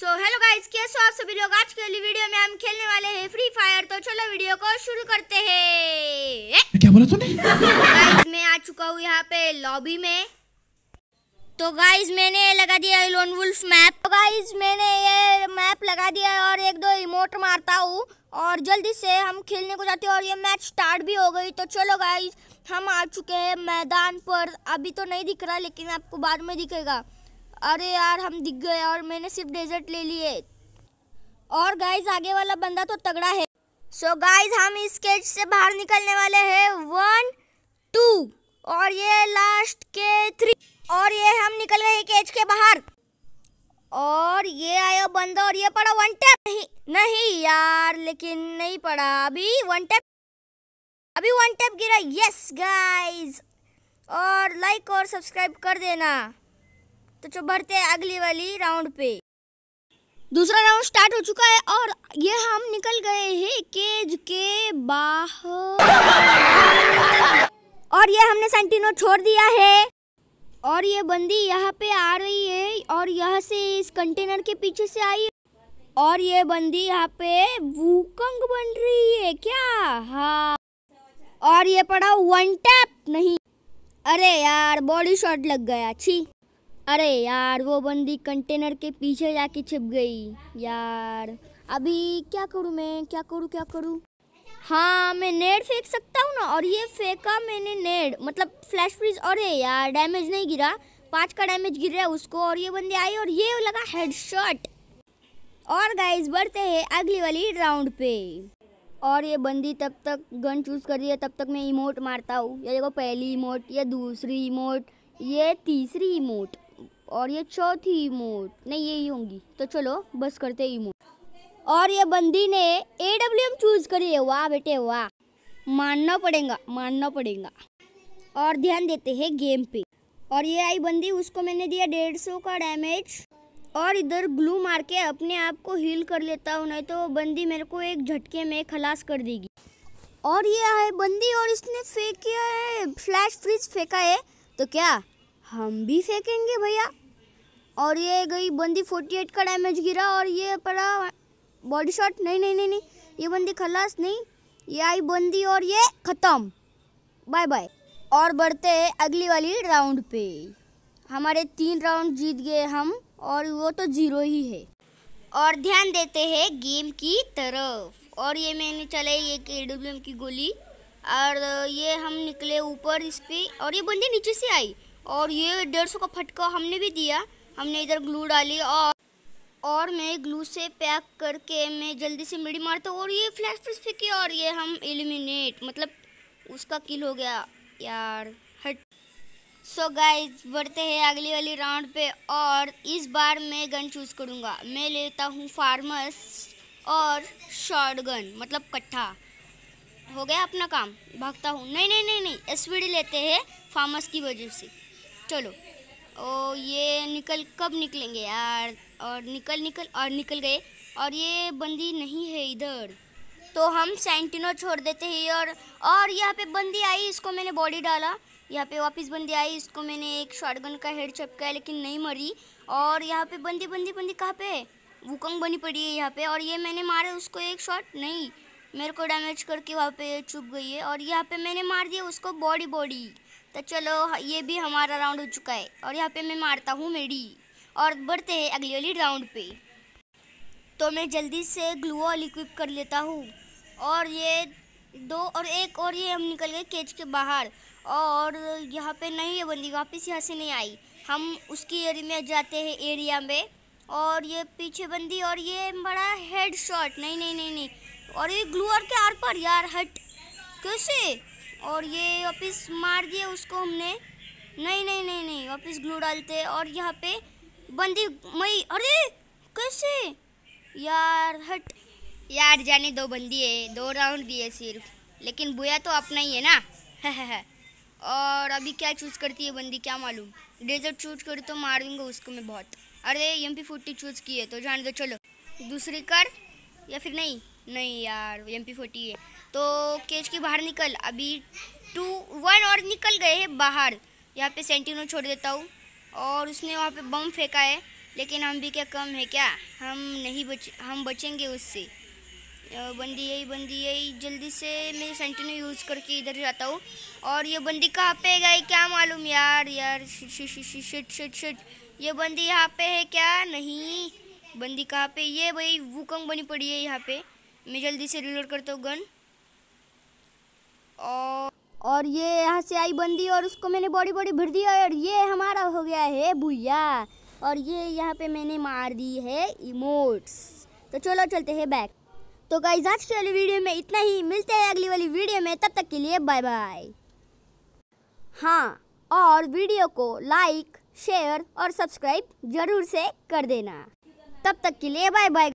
so hello guys कैसे हो आप सभी लोग आज के वाली वीडियो में हम खेलने वाले हैं फ्री फायर तो चलो वीडियो को शुरू करते हैं क्या बोला तूने गाइस मैं आ चुका हूँ यहाँ पे लॉबी में तो गाइस मैंने लगा दिया लोन वुल्फ मैप तो गाइस मैंने ये मैप लगा दिया है और एक दो इमोट मारता हूँ और जल्दी से हम खेलने को जाते हैं और ये मैच स्टार्ट भी हो गई तो चलो गाइस हम आ चुके हैं मैदान पर अभी तो नहीं दिख रहा लेकिन आपको बाद में दिखेगा अरे यार हम दिख गए और मैंने सिर्फ डेजर्ट ले लिए और गाइज आगे वाला बंदा तो तगड़ा है सो so गाइज हम इस केज से बाहर निकलने वाले हैं वन टू और ये लास्ट के थ्री और ये हम निकल गए केज के बाहर और ये आया बंदा और ये पड़ा वन टैप नहीं नहीं यार लेकिन नहीं पड़ा अभी वन टैप अभी वन टैप गिरा यस गाइस और लाइक और सब्सक्राइब कर देना तो चलो बढ़ते हैं अगली वाली राउंड पे दूसरा राउंड स्टार्ट हो चुका है और ये हम निकल गए हैं केज के बाहर और ये हमने सेंटिनो छोड़ दिया है और ये बंदी यहाँ पे आ रही है और यहाँ से इस कंटेनर के पीछे से आई और ये बंदी यहाँ पे भूकंग बन रही है क्या हाँ और ये पड़ा वन टैप नहीं अरे यार बॉडी शॉट लग गया छी अरे यार वो बंदी कंटेनर के पीछे जाके छिप गई यार अभी क्या करूँ मैं क्या करूँ क्या करूँ हाँ मैं नेड फेंक सकता हूँ ना और ये फेंका मैंने नेड मतलब फ्लैश फ्रीज अरे यार डैमेज नहीं गिरा पाँच का डैमेज गिर रहा है उसको और ये बंदी आई और ये लगा हेडशॉट और गाइस बढ़ते हैं अगली वाली राउंड पे और ये बंदी तब तक गन चूज़ कर रही है तब तक मैं इमोट मारता हूँ ये देखो पहली इमोट ये दूसरी इमोट ये तीसरी इमोट और ये चौथी इमोट नहीं ये ही होंगी तो चलो बस करते इमोट और ये बंदी ने ए डब्ल्यू एम चूज करी है वाह बेटे वाह मानना पड़ेगा मानना पड़ेगा और ध्यान देते हैं गेम पे और ये आई बंदी उसको मैंने दिया डेढ़ सौ का डैमेज और इधर ग्लू मार के अपने आप को हील कर लेता हूँ नहीं तो बंदी मेरे को एक झटके में खलास कर देगी और ये है बंदी और इसने फेंक किया है फ्लैश फ्रिज फेंका है तो क्या हम भी फेंकेंगे भैया और ये गई बंदी 48 का डैमेज गिरा और ये पड़ा बॉडी शॉट नहीं नहीं नहीं नहीं ये बंदी खलास नहीं ये आई बंदी और ये ख़त्म बाय बाय और बढ़ते हैं अगली वाली राउंड पे हमारे तीन राउंड जीत गए हम और वो तो ज़ीरो ही है और ध्यान देते हैं गेम की तरफ और ये मैंने चलाई एक ए डब्ल्यू एम की गोली और ये हम निकले ऊपर इस पर और ये बंदी नीचे से आई और ये डेढ़ सौ का फटका हमने भी दिया हमने इधर ग्लू डाली और और मैं ग्लू से पैक करके मैं जल्दी से मिडी मारता तो, और ये फ्लैश फ्लैश फेंकी और ये हम एलिमिनेट मतलब उसका किल हो गया यार हट सो so गाइस बढ़ते हैं अगली वाली राउंड पे और इस बार मैं गन चूज़ करूँगा मैं लेता हूँ फार्मस और शॉर्ट गन मतलब कट्ठा हो गया अपना काम भागता हूँ नहीं नहीं नहीं नहीं एस लेते हैं फार्मस की वजह से चलो ओ ये निकल कब निकलेंगे यार और निकल निकल और निकल गए और ये बंदी नहीं है इधर तो हम सेंटिनो छोड़ देते हैं और और यहाँ पे बंदी आई इसको मैंने बॉडी डाला यहाँ पे वापस बंदी आई इसको मैंने एक शॉटगन का हेड चपकाया लेकिन नहीं मरी और यहाँ पे बंदी बंदी बंदी कहाँ पे है बनी पड़ी है यहाँ पे और ये मैंने मारा उसको एक शॉट नहीं मेरे को डैमेज करके वहाँ पे चुप गई है और यहाँ पे मैंने मार दिया उसको बॉडी बॉडी तो चलो ये भी हमारा राउंड हो चुका है और यहाँ पे मैं मारता हूँ मेडी और बढ़ते हैं अगली वाली राउंड पे तो मैं जल्दी से ग्लू ऑल इक्विप कर लेता हूँ और ये दो और एक और ये हम निकल गए केज के बाहर और यहाँ पे नहीं है बंदी वापस यहाँ से नहीं आई हम उसकी एरिया में जाते हैं एरिया में और ये पीछे बंदी और ये बड़ा हेड शॉट नहीं नहीं नहीं नहीं और ये ग्लू और के आर पर यार हट कैसे और ये वापस मार दिए उसको हमने नहीं नहीं नहीं नहीं वापस ग्लू डालते और यहाँ पे बंदी मई अरे कैसे यार हट यार जाने दो बंदी है दो राउंड दिए सिर्फ लेकिन बुया तो अपना ही है ना है और अभी क्या चूज़ करती है बंदी क्या मालूम डेजर्ट चूज करी तो मार दूंगा उसको मैं बहुत अरे एम पी फोर्टी चूज़ की है तो जाने दो चलो दूसरी कर या फिर नहीं नहीं यार एम पी फोर्टी है तो केज के बाहर निकल अभी टू वन और निकल गए हैं बाहर यहाँ पे सेंटिनो छोड़ देता हूँ और उसने वहाँ पे बम फेंका है लेकिन हम भी क्या कम है क्या हम नहीं बच हम बचेंगे उससे बंदी यही बंदी यही जल्दी से मैं सेंटिनो यूज़ करके इधर जाता हूँ और ये बंदी कहाँ पे गए क्या मालूम यार यार शिट शिट शिट ये बंदी यहाँ पे है क्या नहीं बंदी कहाँ पे ये भाई वूकंग बनी पड़ी है यहाँ पे मैं जल्दी से रिलोड करता हूँ गन और ये यहाँ से आई बंदी और उसको मैंने बॉडी बॉडी भर दिया और ये हमारा हो गया है भूया और ये यहाँ पे मैंने मार दी है इमोट्स तो चलो चलते हैं बैक तो गाइज आज के वाली वीडियो में इतना ही मिलते हैं अगली वाली वीडियो में तब तक के लिए बाय बाय हाँ और वीडियो को लाइक शेयर और सब्सक्राइब जरूर से कर देना तब तक के लिए बाय बाय